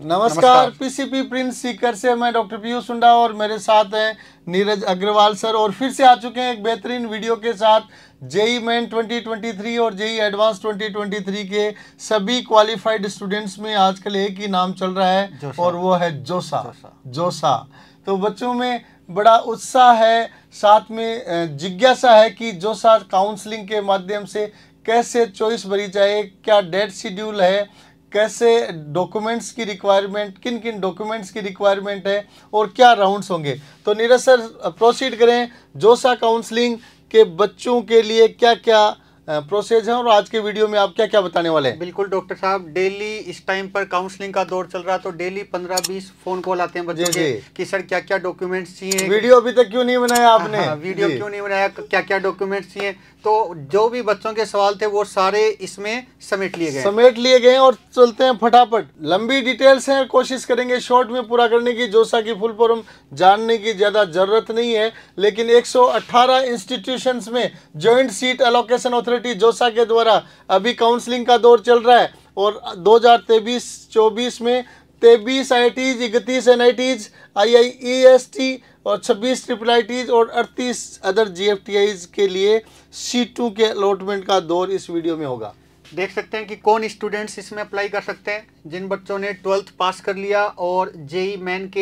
नमस्कार PCP print Sikar से मैं डॉक्टर पीयूष सुंडा और मेरे साथ हैं नीरज अग्रवाल सर और फिर से आ चुके हैं एक बेहतरीन वीडियो के साथ जेई मेन 2023 और जेई एडवांस 2023 के सभी क्वालिफाइड स्टूडेंट्स में आजकल एक ही नाम चल रहा है और वो है जोसा जोसा, जोसा। तो बच्चों में बड़ा उत्साह है साथ में जिज्ञासा है कि जोसा काउंसलिंग के माध्यम से कैसे चॉइस भरी जाए क्या डेट शेड्यूल है कैसे डॉक्यूमेंट्स की रिक्वायरमेंट किन किन डॉक्यूमेंट्स की रिक्वायरमेंट है और क्या राउंड्स होंगे तो नीरज सर प्रोसीड करें जोसा काउंसलिंग के बच्चों के लिए क्या क्या प्रोसेस है और आज के वीडियो में आप क्या क्या बताने वाले हैं बिल्कुल डॉक्टर साहब डेली इस टाइम पर काउंसलिंग का दौर चल रहा है तो डेली पंद्रह बीस फोन कॉल आते हैं बच्चों के कि सर क्या क्या डॉक्यूमेंट्स चाहिए वीडियो अभी तक क्यों नहीं बनाया आपने हाँ, वीडियो हाँ, क्यों नहीं बनाया क्या क्या डॉक्यूमेंट्स चाहिए तो जो भी बच्चों के सवाल थे वो सारे इसमें समेट लिए गए समेट लिए गए और चलते हैं फटाफट लंबी डिटेल्स हैं कोशिश करेंगे शॉर्ट में पूरा करने की जोसा की फुल फॉर्म जानने की ज़्यादा ज़रूरत नहीं है लेकिन 118 इंस्टीट्यूशंस में जॉइंट सीट एलोकेशन अथॉरिटी जोसा के द्वारा अभी काउंसलिंग का दौर चल रहा है और दो हजार में तेबीस आई टीज इकतीस NITs I I E S T और छब्बीस ट्रिपल आई टीज और अड़तीस other GFTIs के लिए सीटों के अलॉटमेंट का दौर इस वीडियो में होगा देख सकते हैं कि कौन स्टूडेंट्स इसमें अप्लाई कर सकते हैं जिन बच्चों ने ट्वेल्थ पास कर लिया और जेई मैन के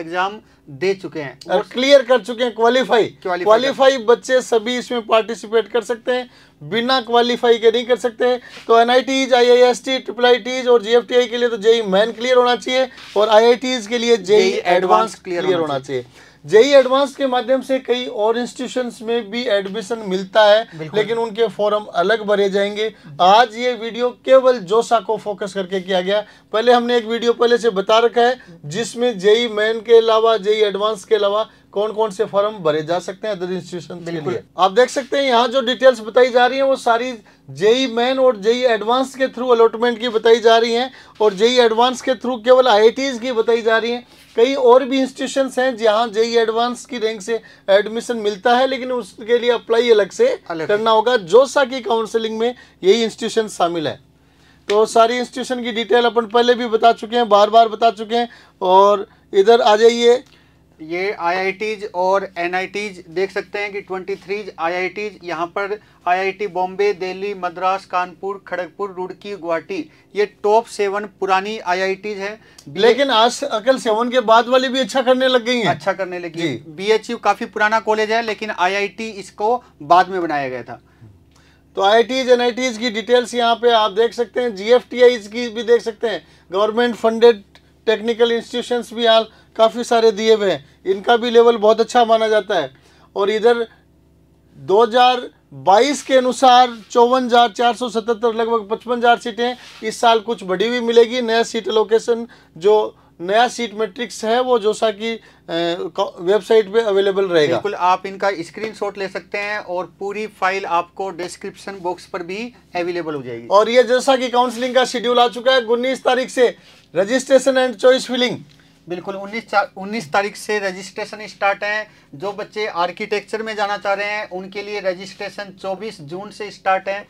एग्जाम दे चुके हैं और क्लियर कर चुके हैं क्वालिफाई क्वालिफाई बच्चे सभी इसमें पार्टिसिपेट कर सकते हैं बिना क्वालिफाई के नहीं कर सकते तो NITs I I S T triple ITs और जीएफटीआई के लिए तो जेई मैन क्लियर होना चाहिए और आई आई टीज के लिए जेई एडवांस क्लियर होना चाहिए जेई एडवांस के माध्यम से कई और इंस्टीट्यूशंस में भी एडमिशन मिलता है लेकिन उनके फॉर्म अलग भरे जाएंगे आज ये वीडियो केवल जोशा को फोकस करके किया गया पहले हमने एक वीडियो पहले से बता रखा है जिसमें जेई मेन के अलावा जेई एडवांस के अलावा कौन कौन से फॉर्म भरे जा सकते हैं अदर इंस्टीट्यूशन के लिए आप देख सकते हैं यहाँ जो डिटेल्स बताई जा रही है वो सारी जेई मैन और जेई एडवांस के थ्रू अलॉटमेंट की बताई जा रही है और जेई एडवांस के थ्रू केवल आई की बताई जा रही है कई और भी इंस्टीट्यूशंस हैं जहाँ जेई एडवांस e की रैंक से एडमिशन मिलता है लेकिन उसके लिए अप्लाई अलग से करना होगा जोसा की काउंसलिंग में यही इंस्टीट्यूशन शामिल है तो सारी इंस्टीट्यूशन की डिटेल अपन पहले भी बता चुके हैं बार बार बता चुके हैं और इधर आ जाइए ये आईआईटीज और एनआईटीज देख सकते हैं कि 23 आईआईटीज यहाँ पर आईआईटी बॉम्बे दिल्ली मद्रास कानपुर खड़गपुर रुड़की गुवाहाटी ये टॉप सेवन पुरानी आईआईटीज है लेकिन आज अकल सेवन के बाद वाली भी अच्छा करने लग गई है अच्छा करने लगी बीएचयू काफी पुराना कॉलेज है लेकिन आईआईटी इसको बाद में बनाया गया था तो आई आई की डिटेल्स यहाँ पे आप देख सकते हैं जी की भी देख सकते हैं गवर्नमेंट फंडेड टेक्निकल इंस्टीट्यूशंस भी यहाँ काफ़ी सारे दिए हुए हैं इनका भी लेवल बहुत अच्छा माना जाता है और इधर 2022 के अनुसार चौवन हज़ार चार सौ सतहत्तर लगभग पचपन हज़ार सीटें इस साल कुछ बढ़ी हुई मिलेगी नया सीट लोकेशन जो नया सीट मैट्रिक्स है वो जोसा की वेबसाइट पे अवेलेबल रहेगा बिल्कुल आप इनका स्क्रीनशॉट ले सकते हैं और पूरी फाइल आपको डिस्क्रिप्शन बॉक्स पर भी अवेलेबल हो जाएगी और ये जोसा की काउंसलिंग का शेड्यूल आ चुका है उन्नीस तारीख से रजिस्ट्रेशन एंड चॉइस फिलिंग बिल्कुल 19 उन्नीस तारीख से रजिस्ट्रेशन स्टार्ट है जो बच्चे आर्किटेक्चर में जाना चाह रहे हैं उनके लिए रजिस्ट्रेशन 24 जून से स्टार्ट है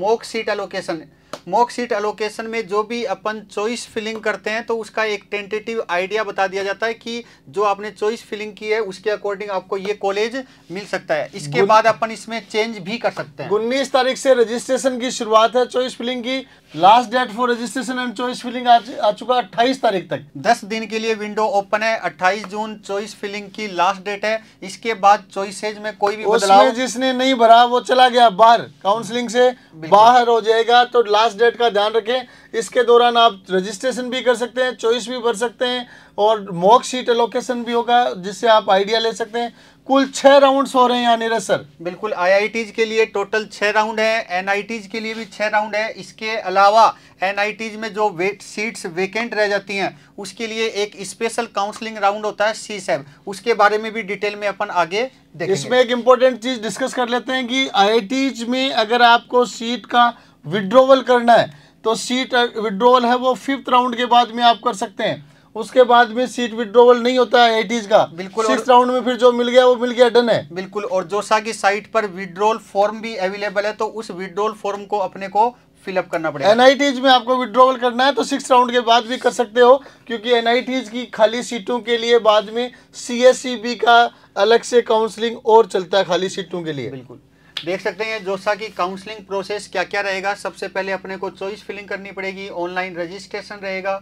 mock seat allocation mock seat allocation में जो भी अपन चॉइस फिलिंग करते हैं तो उसका एक टेंटेटिव आइडिया बता दिया जाता है कि जो आपने चॉइस फिलिंग की है उसके अकॉर्डिंग आपको ये कॉलेज मिल सकता है इसके बाद अपन इसमें चेंज भी कर सकते हैं उन्नीस तारीख से रजिस्ट्रेशन की शुरुआत है चॉइस फिलिंग की last date for registration and choice filling आ, चुका है तारीख तक दस दिन के लिए विंडो ओपन है अट्ठाईस जून चॉइस फिलिंग की लास्ट डेट है इसके बाद चॉइसेज में कोई भी बदलाव जिसने नहीं भरा वो चला गया बाहर काउंसिलिंग से बाहर हो जाएगा तो लास्ट लास्ट डेट का ध्यान रखें इसके दौरान आप रजिस्ट्रेशन भी कर सकते हैं चॉइस भी भर सकते हैं और मॉक शीट एलोकेशन भी होगा जिससे आप आइडिया ले सकते हैं कुल छः राउंड्स हो रहे हैं यानी सर बिल्कुल आई के लिए टोटल छः राउंड है एन के लिए भी छः राउंड है इसके अलावा एन में जो वेट सीट्स वेकेंट रह जाती हैं उसके लिए एक स्पेशल काउंसलिंग राउंड होता है सी सैब e उसके बारे में भी डिटेल में अपन आगे देखेंगे इसमें एक इम्पोर्टेंट चीज़ डिस्कस कर लेते हैं कि आई में अगर आपको सीट का विड्रोवल करना है तो सीट विड्रोवल uh, है वो फिफ्थ राउंड के बाद में आप कर सकते हैं उसके बाद में सीट विड्रोवल नहीं होता है एटीज का बिल्कुल सिक्स राउंड में फिर जो मिल गया वो मिल गया डन है बिल्कुल और जोसा की साइट पर विड्रोवल फॉर्म भी अवेलेबल है तो उस विड्रोवल फॉर्म को अपने को फिलअप करना पड़ेगा एनआईटीज में आपको विड्रोवल करना है तो सिक्स राउंड के बाद भी कर सकते हो क्योंकि एनआईटीज की खाली सीटों के लिए बाद में सी का अलग से काउंसलिंग और चलता है खाली सीटों के लिए बिल्कुल देख सकते हैं जोसा की काउंसलिंग प्रोसेस क्या क्या रहेगा सबसे पहले अपने को चॉइस फिलिंग करनी पड़ेगी ऑनलाइन रजिस्ट्रेशन रहेगा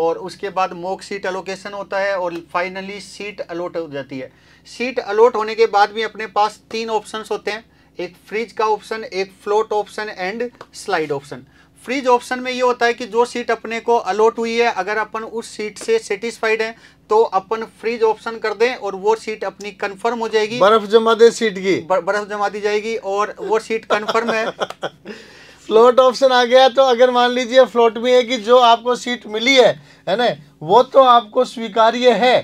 और उसके बाद मॉक सीट अलोकेशन होता है और फाइनली सीट अलॉट हो जाती है सीट अलॉट होने के बाद भी अपने पास तीन ऑप्शन होते हैं एक फ्रिज का ऑप्शन एक float option and slide option freeze option में ये होता है कि जो सीट अपने को अलॉट हुई है अगर अपन उस सीट से सेटिस्फाइड हैं तो अपन फ्रीज ऑप्शन कर दें और वो सीट अपनी कंफर्म हो जाएगी बर्फ जमा दे सीट की बर्फ जमा दी जाएगी और वो सीट कंफर्म है फ्लोट ऑप्शन आ गया तो अगर मान लीजिए फ्लोट में है कि जो आपको सीट मिली है है ना वो तो आपको स्वीकार्य है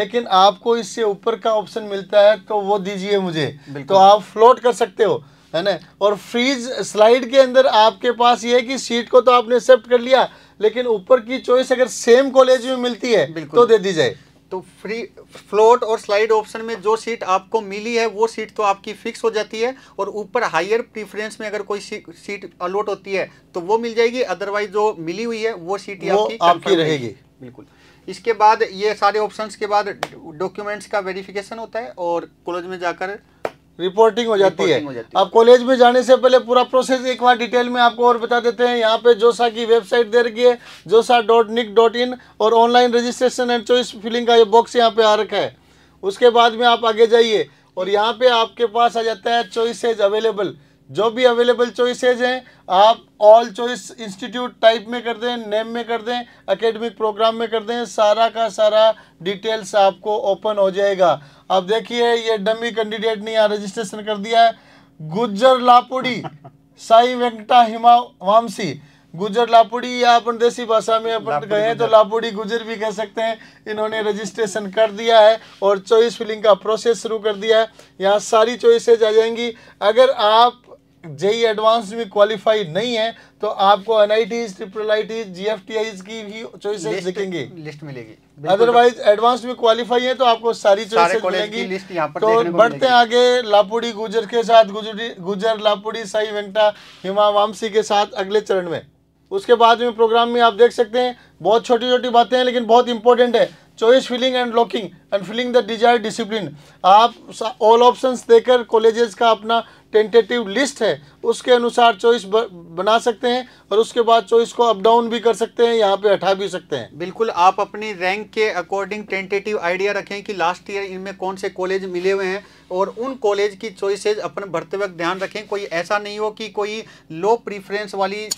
लेकिन आपको इससे ऊपर का ऑप्शन मिलता है तो वो दीजिए मुझे तो आप फ्लोट कर सकते हो है ना और फ्रीज स्लाइड के अंदर आपके पास ये है कि सीट को तो आपने एक्सेप्ट कर लिया लेकिन ऊपर की चॉइस अगर सेम कॉलेज में मिलती है तो दे दी जाए तो फ्री फ्लोट और स्लाइड ऑप्शन में जो सीट आपको मिली है वो सीट तो आपकी फिक्स हो जाती है और ऊपर हायर प्रीफरेंस में अगर कोई सीट अलॉट होती है तो वो मिल जाएगी अदरवाइज जो मिली हुई है वो सीट वो आपकी, आपकी रहेगी बिल्कुल इसके बाद ये सारे ऑप्शंस के बाद डॉक्यूमेंट्स का वेरिफिकेशन होता है और कॉलेज में जाकर रिपोर्टिंग हो जाती है आप कॉलेज में जाने से पहले पूरा प्रोसेस एक बार डिटेल में आपको और बता देते हैं यहाँ पे जोसा की वेबसाइट दे रखी है जोसा डॉट निक डॉट इन और online registration and choice filling का ये बॉक्स यहाँ पे आ रखा है उसके बाद में आप आगे जाइए और यहाँ पे आपके पास आ जाता है चॉइसेज अवेलेबल जो भी अवेलेबल चॉइसेज हैं आप ऑल चॉइस इंस्टीट्यूट टाइप में कर दें नेम में कर दें एकेडमिक प्रोग्राम में कर दें सारा का सारा डिटेल्स आपको ओपन हो जाएगा अब देखिए ये डमी कैंडिडेट ने यहाँ रजिस्ट्रेशन कर दिया है गुज्जर लापुड़ी साई वेंकटा हिमा वामसी गुजर लापुड़ी या अपन देसी भाषा में अपन कहें तो लापुड़ी गुजर भी कह सकते हैं इन्होंने रजिस्ट्रेशन कर दिया है और चॉइस फिलिंग का प्रोसेस शुरू कर दिया है यहाँ सारी चॉइसेज आ जाएंगी अगर आप जेई एडवांस में क्वालिफाई नहीं है तो आपको एनआईटीज ट्रिपल आईटीज जीएफटीआईज की भी चॉइसेस दिखेंगे लिस्ट मिलेगी अदरवाइज एडवांस में क्वालिफाई है तो आपको सारी चॉइसेस मिलेंगी लिस्ट यहां पर तो बढ़ते आगे लापुड़ी गुजर के साथ गुजरी गुजर लापुड़ी साई वेंटा हिमा वामसी के साथ अगले चरण में उसके बाद में प्रोग्राम में आप देख सकते हैं बहुत छोटी छोटी बातें हैं लेकिन बहुत इंपॉर्टेंट है choice filling and locking and filling the desire discipline आप ऑल ऑप्शंस देकर कॉलेजेस का अपना टेंटेटिव लिस्ट है उसके अनुसार चॉइस बना सकते हैं और उसके बाद चॉइस को अप डाउन भी कर सकते हैं यहाँ पे हटा भी सकते हैं बिल्कुल आप अपनी रैंक के अकॉर्डिंग टेंटेटिव आइडिया रखें कि लास्ट ईयर इनमें कौन से कॉलेज मिले हुए हैं और उन कॉलेज की चॉइसेज अपन भरते वक्त ध्यान रखें कोई ऐसा नहीं हो कि कोई लो प्रीफरेंस वाली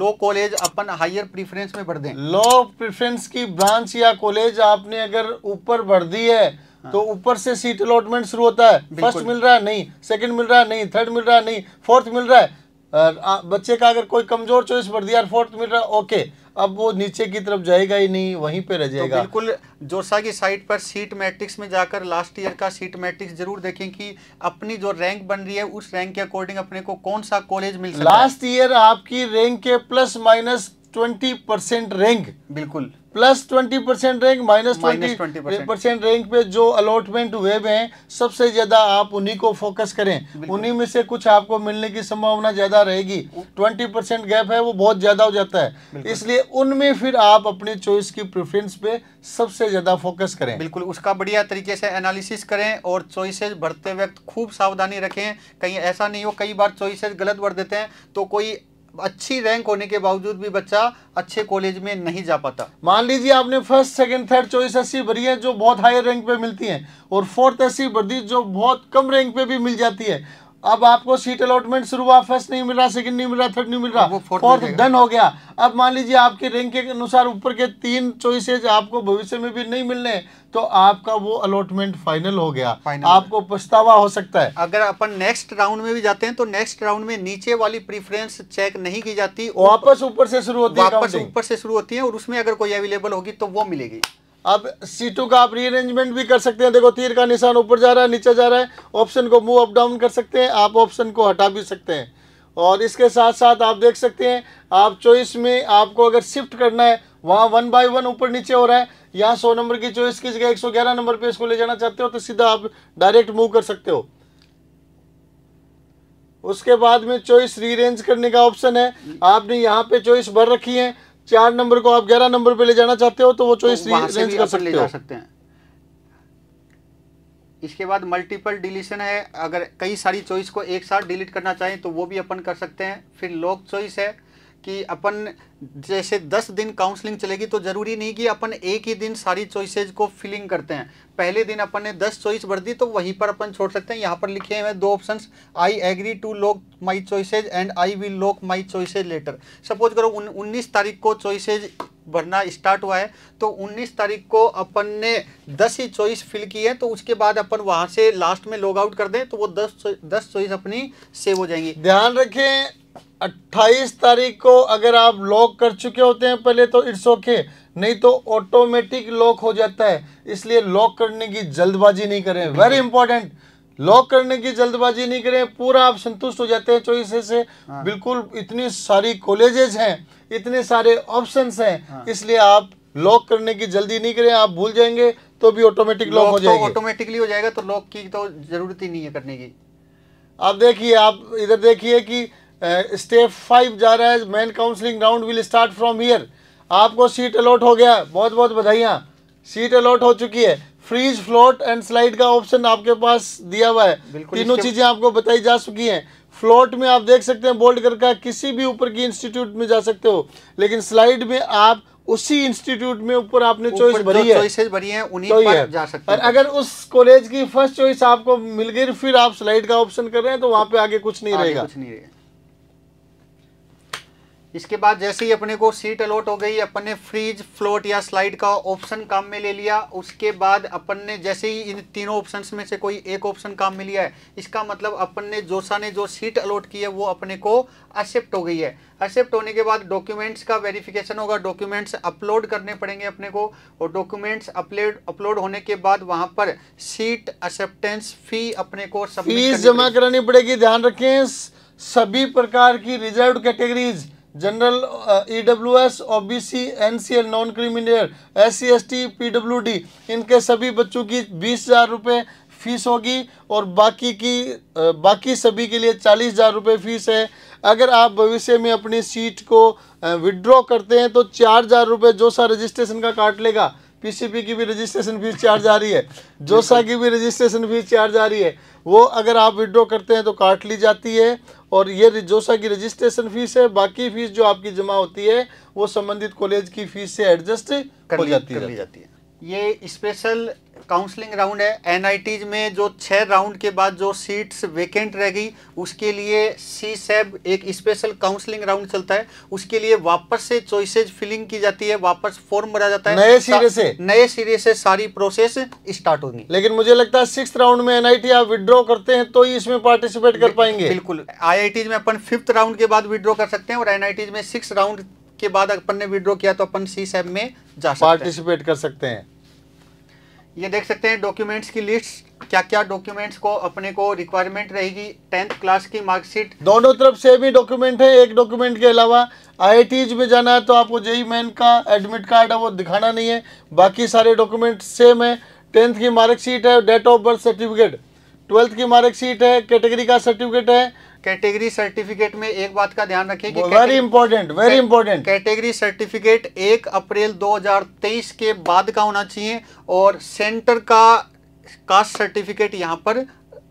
लो कॉलेज अपन हायर प्रीफरेंस में भर दें लो प्रीफरेंस की ब्रांच या कॉलेज आपने अगर ऊपर बढ़ दी है हाँ। तो ऊपर से सीट अलॉटमेंट शुरू होता है फर्स्ट मिल रहा है नहीं सेकंड मिल रहा है नहीं थर्ड मिल रहा है नहीं फोर्थ मिल रहा है बच्चे का अगर कोई कमजोर चॉइस बढ़ दिया फोर्थ मिल रहा है ओके अब वो नीचे की तरफ जाएगा ही नहीं वहीं पे रह तो जाएगा तो बिल्कुल जोरसा की साइट पर सीट मैट्रिक्स में जाकर लास्ट ईयर का सीट मैट्रिक्स जरूर देखें कि अपनी जो रैंक बन रही है उस रैंक के अकॉर्डिंग अपने को कौन सा कॉलेज मिल सकता लास्ट ईयर आपकी रैंक के plus minus twenty percent rank बिल्कुल plus twenty percent rank minus twenty percent rank पे जो अलॉटमेंट हुए हुए हैं सबसे ज्यादा आप उन्हीं को फोकस करें उन्हीं में से कुछ आपको मिलने की संभावना ज्यादा रहेगी ट्वेंटी परसेंट गैप है वो बहुत ज्यादा हो जाता है इसलिए उनमें फिर आप अपने चॉइस की प्रेफरेंस पे सबसे ज्यादा फोकस करें बिल्कुल उसका बढ़िया तरीके से एनालिसिस करें और चॉइसेज भरते वक्त खूब सावधानी रखें कहीं ऐसा नहीं हो कई बार चॉइसेज गलत भर देते हैं तो कोई अच्छी रैंक होने के बावजूद भी बच्चा अच्छे कॉलेज में नहीं जा पाता मान लीजिए आपने फर्स्ट सेकंड थर्ड चॉइस ऐसी भरी है जो बहुत हाई रैंक पे मिलती है और फोर्थ ऐसी भर दी जो बहुत कम रैंक पे भी मिल जाती है अब आपको सीट अलॉटमेंट शुरू हुआ फर्स्ट नहीं मिल रहा सेकंड नहीं मिल रहा थर्ड नहीं मिल रहा फोर्थ डन हो गया अब मान लीजिए आपके रैंक के अनुसार ऊपर के तीन चॉइसेज आपको भविष्य में भी नहीं मिलने तो आपका वो अलॉटमेंट फाइनल हो गया फाइनल आपको पछतावा हो सकता है अगर अपन नेक्स्ट राउंड में भी जाते हैं तो नेक्स्ट राउंड में नीचे वाली प्रीफरेंस चेक नहीं की जाती वापस ऊपर से शुरू होती है वापस ऊपर से शुरू होती है और उसमें अगर कोई अवेलेबल होगी तो वो मिलेगी आप सीटों का आप रीअरेंजमेंट भी कर सकते हैं देखो तीर का निशान ऊपर जा रहा है नीचे जा रहा है ऑप्शन को मूव अप डाउन कर सकते हैं आप ऑप्शन को हटा भी सकते हैं और इसके साथ साथ आप देख सकते हैं आप चॉइस में आपको अगर शिफ्ट करना है वहाँ वन बाय वन ऊपर नीचे हो रहा है यहाँ सौ नंबर की चॉइस की जगह एक सौ ग्यारह नंबर पे इसको ले जाना चाहते हो तो सीधा आप डायरेक्ट मूव कर सकते हो उसके बाद में चॉइस रीरेंज करने का ऑप्शन है आपने यहाँ पे चॉइस भर रखी है चार नंबर को आप ग्यारह नंबर पे ले जाना चाहते हो तो वो चॉइस तो कर सकते ले जा सकते हैं इसके बाद मल्टीपल डिलीशन है अगर कई सारी चॉइस को एक साथ डिलीट करना चाहें तो वो भी अपन कर सकते हैं फिर लॉक चॉइस है कि अपन जैसे दस दिन काउंसलिंग चलेगी तो ज़रूरी नहीं कि अपन एक ही दिन सारी चॉइसेज को फिलिंग करते हैं पहले दिन अपन ने दस चॉइस भर दी तो वहीं पर अपन छोड़ सकते हैं यहाँ पर लिखे हुए दो option I agree to lock my choices and I will lock my choices later suppose करो उन्नीस तारीख को चॉइसेज भरना स्टार्ट हुआ है तो 19 तारीख को अपन ने 10 ही चॉइस फिल की है तो उसके बाद अपन वहाँ से लास्ट में लॉग आउट कर दें तो वो 10 10 चॉइस अपनी सेव हो जाएंगी ध्यान रखें अट्ठाईस तारीख को अगर आप लॉक कर चुके होते हैं पहले तो इट्स ओके नहीं तो ऑटोमेटिक लॉक हो जाता है इसलिए लॉक करने की जल्दबाजी नहीं करें वेरी इंपॉर्टेंट लॉक करने की जल्दबाजी नहीं करें पूरा आप संतुष्ट हो जाते हैं चौबीस से हाँ। बिल्कुल इतनी सारी कॉलेजेस हैं इतने सारे ऑप्शंस हैं हाँ। इसलिए आप लॉक करने की जल्दी नहीं करें आप भूल जाएंगे तो भी ऑटोमेटिक लॉक हो तो जाएगा ऑटोमेटिकली हो जाएगा तो लॉक की तो जरूरत ही नहीं है करने की आप देखिए आप इधर देखिए कि स्टेप फाइव जा रहा है main counselling round will start from here आपको सीट अलॉट हो गया बहुत बहुत बधाइयाँ सीट अलॉट हो चुकी है फ्रीज फ्लोट एंड स्लाइड का ऑप्शन आपके पास दिया हुआ है तीनों चीज़ें आपको बताई जा चुकी हैं फ्लोट में आप देख सकते हैं बोल्ड करके किसी भी ऊपर की इंस्टीट्यूट में जा सकते हो लेकिन स्लाइड में आप उसी इंस्टीट्यूट में ऊपर आपने चॉइस भरी है चॉइसेस भरी हैं उन्हीं तो पर जा सकते हैं अगर उस कॉलेज की फर्स्ट चॉइस आपको मिल गई फिर आप स्लाइड का ऑप्शन कर रहे हैं तो वहाँ पे आगे कुछ नहीं रहेगा कुछ नहीं रहेगा इसके बाद जैसे ही अपने को सीट अलॉट हो गई अपन ने फ्रीज फ्लोट या स्लाइड का ऑप्शन काम में ले लिया उसके बाद अपन ने जैसे ही इन तीनों ऑप्शंस में से कोई एक ऑप्शन काम में लिया है इसका मतलब अपन ने जोसा ने जो सीट अलॉट की है वो अपने को एक्सेप्ट हो गई है एक्सेप्ट होने के बाद डॉक्यूमेंट्स का वेरिफिकेशन होगा डॉक्यूमेंट्स अपलोड करने पड़ेंगे अपने को और डॉक्यूमेंट्स अपलोड अपलोड होने के बाद वहाँ पर सीट एक्सेप्टेंस फी अपने को सब फीस जमा करानी पड़ेगी ध्यान रखें सभी प्रकार की reserve categories general E W S O B C N C L non creamy layer S C S T P W D इनके सभी बच्चों की बीस हज़ार रुपये फीस होगी और बाकी की uh, बाकी सभी के लिए चालीस हज़ार रुपये फीस है अगर आप भविष्य में अपनी सीट को विड्रॉ uh, करते हैं तो चार हज़ार रुपये जो सा रजिस्ट्रेशन का काट लेगा पीसीपी की भी रजिस्ट्रेशन फीस चार्ज आ रही है जोसा की भी रजिस्ट्रेशन फीस चार्ज आ रही है वो अगर आप विड्रॉ करते हैं तो काट ली जाती है और ये जोसा की रजिस्ट्रेशन फीस है बाकी फीस जो आपकी जमा होती है वो संबंधित कॉलेज की फीस से एडजस्ट हो जाती है जाती है ये स्पेशल काउंसलिंग राउंड है एनआईटीज में जो छः राउंड के बाद जो सीट्स वेकेंट रह गई उसके लिए सी सेब e एक स्पेशल काउंसलिंग राउंड चलता है उसके लिए वापस से चॉइसेज फिलिंग की जाती है वापस फॉर्म भरा जाता है नए सिरे से नए सिरे से सारी प्रोसेस स्टार्ट होगी लेकिन मुझे लगता है सिक्स राउंड में एनआईटी आप विड्रॉ करते हैं तो ही इसमें पार्टिसिपेट कर पाएंगे बिल्कुल आई में अपन फिफ्थ राउंड के बाद विड्रॉ कर सकते हैं और एनआईटीज में सिक्स राउंड के बाद अपन ने विड्रॉ किया तो अपन सी सेब e में जा पार्टिसिपेट कर सकते हैं ये देख सकते हैं डॉक्यूमेंट्स की लिस्ट क्या क्या डॉक्यूमेंट्स को अपने को रिक्वायरमेंट रहेगी टेंथ क्लास की मार्कशीट दोनों तरफ से भी डॉक्यूमेंट है एक डॉक्यूमेंट के अलावा आई में जाना है तो आपको जेई मैन का एडमिट कार्ड है वो दिखाना नहीं है बाकी सारे डॉक्यूमेंट सेम है टेंथ की मार्कशीट है date of birth certificate twelfth की मार्कशीट है कैटेगरी का सर्टिफिकेट है कैटेगरी सर्टिफिकेट में एक बात का ध्यान रखें कि very important very important category certificate एक अप्रैल 2023 के बाद का होना चाहिए और सेंटर का कास्ट सर्टिफिकेट यहां पर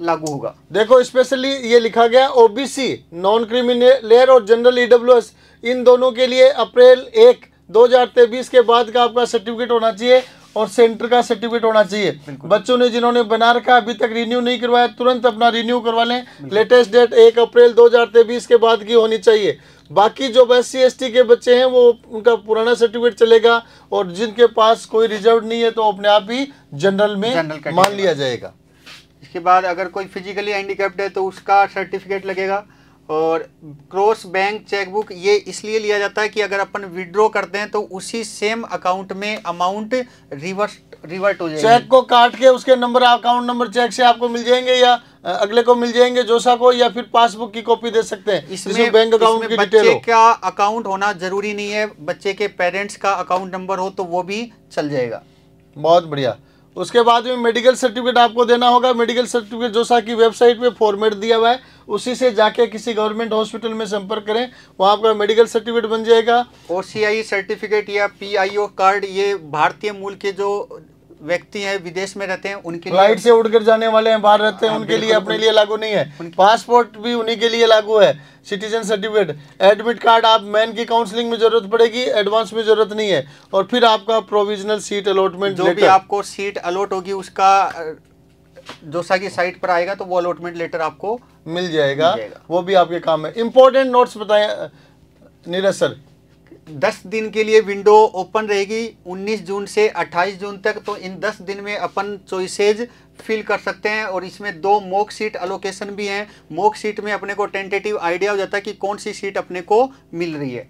लागू होगा देखो स्पेशली ये लिखा गया ओबीसी नॉन क्रिमिनल और जनरल ईडब्ल्यू e इन दोनों के लिए अप्रैल एक दो के बाद का आपका सर्टिफिकेट होना चाहिए और सेंटर का सर्टिफिकेट होना चाहिए बच्चों ने जिन्होंने बना रखा अभी तक रिन्यू नहीं करवाया तुरंत अपना रिन्यू करवा लें लेटेस्ट डेट एक अप्रैल दो के बाद की होनी चाहिए बाकी जो एस सी के बच्चे हैं वो उनका पुराना सर्टिफिकेट चलेगा और जिनके पास कोई रिजर्व नहीं है तो अपने आप ही जनरल में जनरल मान लिया जाएगा इसके बाद अगर कोई फिजिकली हैंडीकैप्ड है तो उसका सर्टिफिकेट लगेगा और क्रॉस बैंक चेकबुक ये इसलिए लिया जाता है कि अगर अपन विड्रॉ करते हैं तो उसी सेम अकाउंट में अमाउंट रिवर्स रिवर्ट हो जाएगा चेक को काट के उसके नंबर अकाउंट नंबर चेक से आपको मिल जाएंगे या अगले को मिल जाएंगे जोशा को या फिर पासबुक की कॉपी दे सकते हैं इसमें बैंक अकाउंट की बच्चे का अकाउंट होना जरूरी नहीं है बच्चे के पेरेंट्स का अकाउंट नंबर हो तो वो भी चल जाएगा बहुत बढ़िया उसके बाद में मेडिकल सर्टिफिकेट आपको देना होगा मेडिकल सर्टिफिकेट जोशा की वेबसाइट पे फॉर्मेट दिया हुआ है उसी से जाके किसी गवर्नमेंट हॉस्पिटल में संपर्क करें वहाँ आपका मेडिकल सर्टिफिकेट बन जाएगा ओ सर्टिफिकेट e या पी कार्ड ये भारतीय मूल के जो व्यक्ति हैं विदेश में रहते हैं उनके फ्लाइट से उड़कर जाने वाले हैं बाहर रहते हैं हाँ, उनके लिए अपने लिए लागू नहीं है पासपोर्ट भी उन्हीं के लिए लागू है सिटीजन सर्टिफिकेट एडमिट कार्ड आप मेन की काउंसलिंग में जरूरत पड़ेगी एडवांस में जरूरत नहीं है और फिर आपका प्रोविजनल सीट अलॉटमेंट जो भी आपको सीट अलॉट होगी उसका जोसा की साइट पर आएगा तो वो अलॉटमेंट लेटर आपको मिल जाएगा, वो भी आपके काम है इंपॉर्टेंट नोट्स बताए नीरज सर दस दिन के लिए विंडो ओपन रहेगी 19 जून से 28 जून तक तो इन दस दिन में अपन चॉइसेज फिल कर सकते हैं और इसमें दो मॉक सीट अलोकेशन भी हैं मॉक सीट में अपने को टेंटेटिव आइडिया हो जाता है कि कौन सी सीट अपने को मिल रही है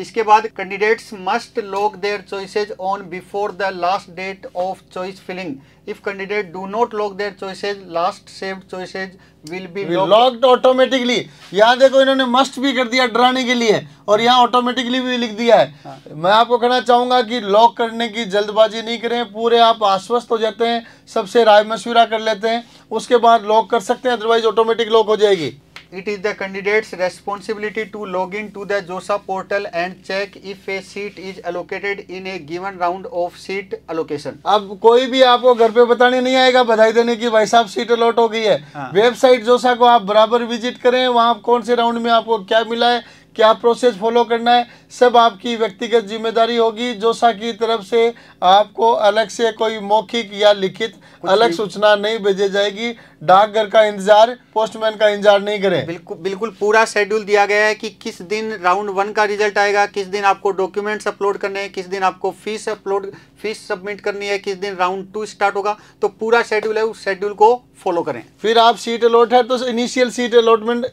इसके बाद candidates must lock their choices on before the last date of choice filling if candidate do not lock their choices last saved choices will be locked automatically यहाँ देखो इन्होंने मस्ट भी कर दिया डराने के लिए और यहाँ ऑटोमेटिकली भी लिख दिया है हाँ। मैं आपको कहना चाहूंगा कि लॉक करने की जल्दबाजी नहीं करें पूरे आप आश्वस्त हो जाते हैं सबसे राय मशविरा कर लेते हैं उसके बाद लॉक कर सकते हैं अदरवाइज ऑटोमेटिक लॉक हो जाएगी it is the candidate's responsibility to log in to the JOSA portal and check if a seat is allocated in a given round of seat allocation. अब कोई भी आपको घर पे बताने नहीं आएगा बधाई देने की भाई साहब सीट अलॉट हो गई है हाँ। वेबसाइट जोसा को आप बराबर विजिट करें वहाँ कौन से राउंड में आपको क्या मिला है क्या प्रोसेस फॉलो करना है सब आपकी व्यक्तिगत जिम्मेदारी होगी जोसा की तरफ से आपको अलग से कोई मौखिक या लिखित अलग सूचना नहीं भेजी जाएगी डाकघर का इंतजार पोस्टमैन का इंतजार नहीं करें बिल्कुल बिल्कुल पूरा शेड्यूल दिया गया है कि किस दिन राउंड वन का रिजल्ट आएगा किस दिन आपको डॉक्यूमेंट्स अपलोड करने हैं किस दिन आपको फीस अपलोड फीस सबमिट करनी है किस दिन राउंड टू स्टार्ट होगा तो पूरा शेड्यूल है उस शेड्यूल को फॉलो करें फिर आप सीट अलॉट है तो initial seat allotment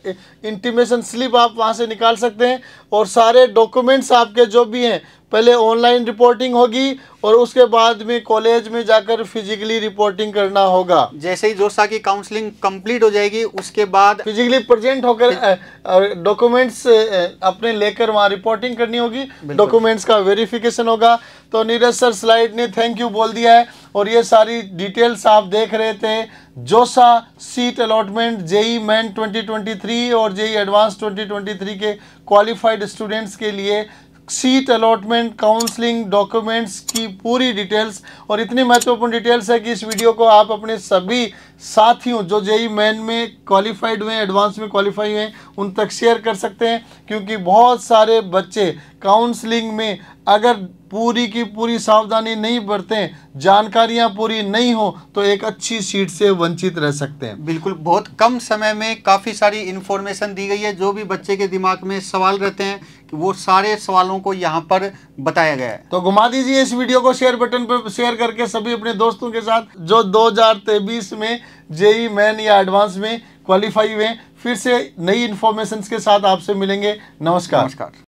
intimation slip आप वहाँ से निकाल सकते हैं और सारे डॉक्यूमेंट्स आपके जो भी हैं पहले ऑनलाइन रिपोर्टिंग होगी और उसके बाद में कॉलेज में जाकर फिजिकली रिपोर्टिंग करना होगा जैसे ही जोशा की काउंसलिंग कंप्लीट हो जाएगी उसके बाद फिजिकली प्रेजेंट होकर डॉक्यूमेंट्स अपने लेकर वहाँ रिपोर्टिंग करनी होगी डॉक्यूमेंट्स का वेरिफिकेशन होगा तो नीरज सर स्लाइड ने थैंक यू बोल दिया है और ये सारी डिटेल्स आप देख रहे थे JoSAA seat allotment JEE Main twenty और जेई एडवांस ट्वेंटी के क्वालिफाइड स्टूडेंट्स के लिए सीट अलॉटमेंट काउंसलिंग डॉक्यूमेंट्स की पूरी डिटेल्स और इतनी महत्वपूर्ण डिटेल्स है कि इस वीडियो को आप अपने सभी साथियों जो जेई मेन में क्वालिफाइड हुए हैं एडवांस में क्वालिफाई हुए हैं उन तक शेयर कर सकते हैं क्योंकि बहुत सारे बच्चे काउंसलिंग में अगर पूरी की पूरी सावधानी नहीं बरतें जानकारियां पूरी नहीं हो तो एक अच्छी सीट से वंचित रह सकते हैं बिल्कुल बहुत कम समय में काफ़ी सारी इन्फॉर्मेशन दी गई है जो भी बच्चे के दिमाग में सवाल रहते हैं तो वो सारे सवालों को यहाँ पर बताया गया है तो घुमा दीजिए इस वीडियो को शेयर बटन पर शेयर करके सभी अपने दोस्तों के साथ जो दो में जेई मैन या एडवांस में क्वालिफाई हुए फिर से नई इन्फॉर्मेशन के साथ आपसे मिलेंगे नमस्कार नमस्कार